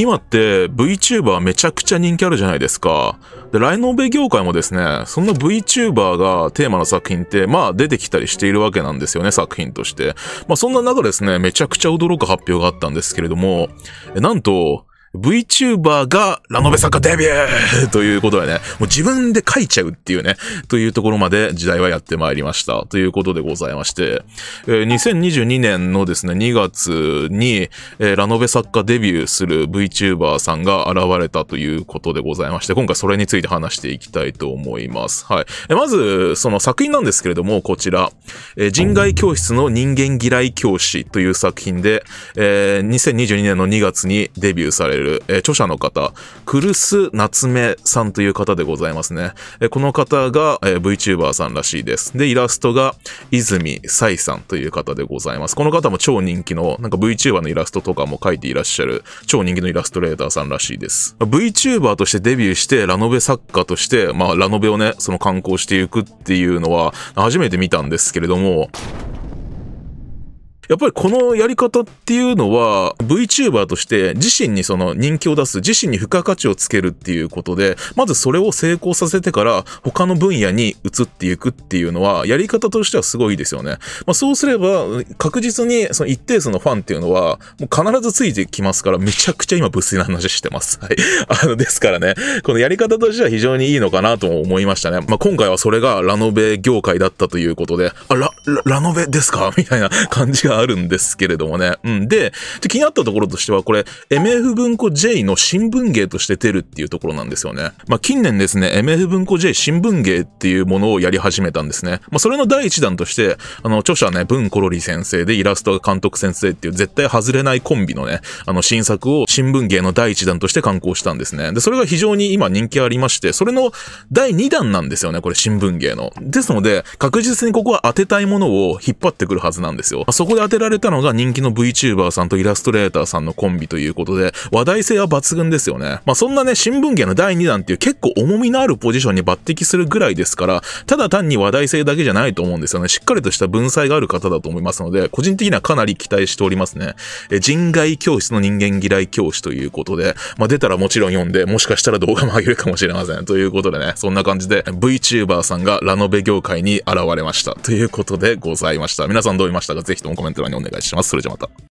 今って VTuber めちゃくちゃ人気あるじゃないですか。で、ライノベ業界もですね、そんな VTuber がテーマの作品って、まあ出てきたりしているわけなんですよね、作品として。まあそんな中ですね、めちゃくちゃ驚く発表があったんですけれども、なんと、VTuber がラノベ作家デビューということでね、もう自分で書いちゃうっていうね、というところまで時代はやってまいりました。ということでございまして、えー、2022年のですね、2月に、えー、ラノベ作家デビューする VTuber さんが現れたということでございまして、今回それについて話していきたいと思います。はい。えー、まず、その作品なんですけれども、こちら、えー、人外教室の人間嫌い教師という作品で、えー、2022年の2月にデビューされるる、えー、著者の方、クルス・夏目さんという方でございますね。えー、この方が、えー、VTuber さんらしいです。で、イラストが泉彩さんという方でございます。この方も超人気の、なんか VTuber のイラストとかも描いていらっしゃる、超人気のイラストレーターさんらしいです。VTuber としてデビューして、ラノベ作家として、まあ、ラノベをね、その観光していくっていうのは、初めて見たんですけれども、やっぱりこのやり方っていうのは VTuber として自身にその人気を出す、自身に付加価値をつけるっていうことで、まずそれを成功させてから他の分野に移っていくっていうのは、やり方としてはすごいですよね。まあ、そうすれば確実にその一定数のファンっていうのはもう必ずついてきますから、めちゃくちゃ今物粋な話してます。はい。あの、ですからね、このやり方としては非常にいいのかなと思いましたね。まあ、今回はそれがラノベ業界だったということで、あ、ラ、ラノベですかみたいな感じがあるんですけれどもね。うん。で、で気になったところとしては、これ、MF 文庫 J の新聞芸として出るっていうところなんですよね。まあ、近年ですね、MF 文庫 J 新聞芸っていうものをやり始めたんですね。まあ、それの第一弾として、あの、著者ね、文コロリ先生でイラストが監督先生っていう絶対外れないコンビのね、あの、新作を新聞芸の第一弾として刊行したんですね。で、それが非常に今人気ありまして、それの第2弾なんですよね、これ新聞芸の。ですので、確実にここは当てたいものを引っ張ってくるはずなんですよ。まあ、そこでてられたのが人気の VTuber さんとイラストレーターさんのコンビということで、話題性は抜群ですよね。まあそんなね、新聞芸の第2弾っていう結構重みのあるポジションに抜擢するぐらいですから、ただ単に話題性だけじゃないと思うんですよね。しっかりとした文才がある方だと思いますので、個人的にはかなり期待しておりますね。え人外教室の人間嫌い教師ということで、まあ出たらもちろん読んで、もしかしたら動画も上げるかもしれません。ということでね、そんな感じで VTuber さんがラノベ業界に現れました。ということでございました。皆さんどう見ましたかぜひともコメント欄にお願いします。それじゃまた。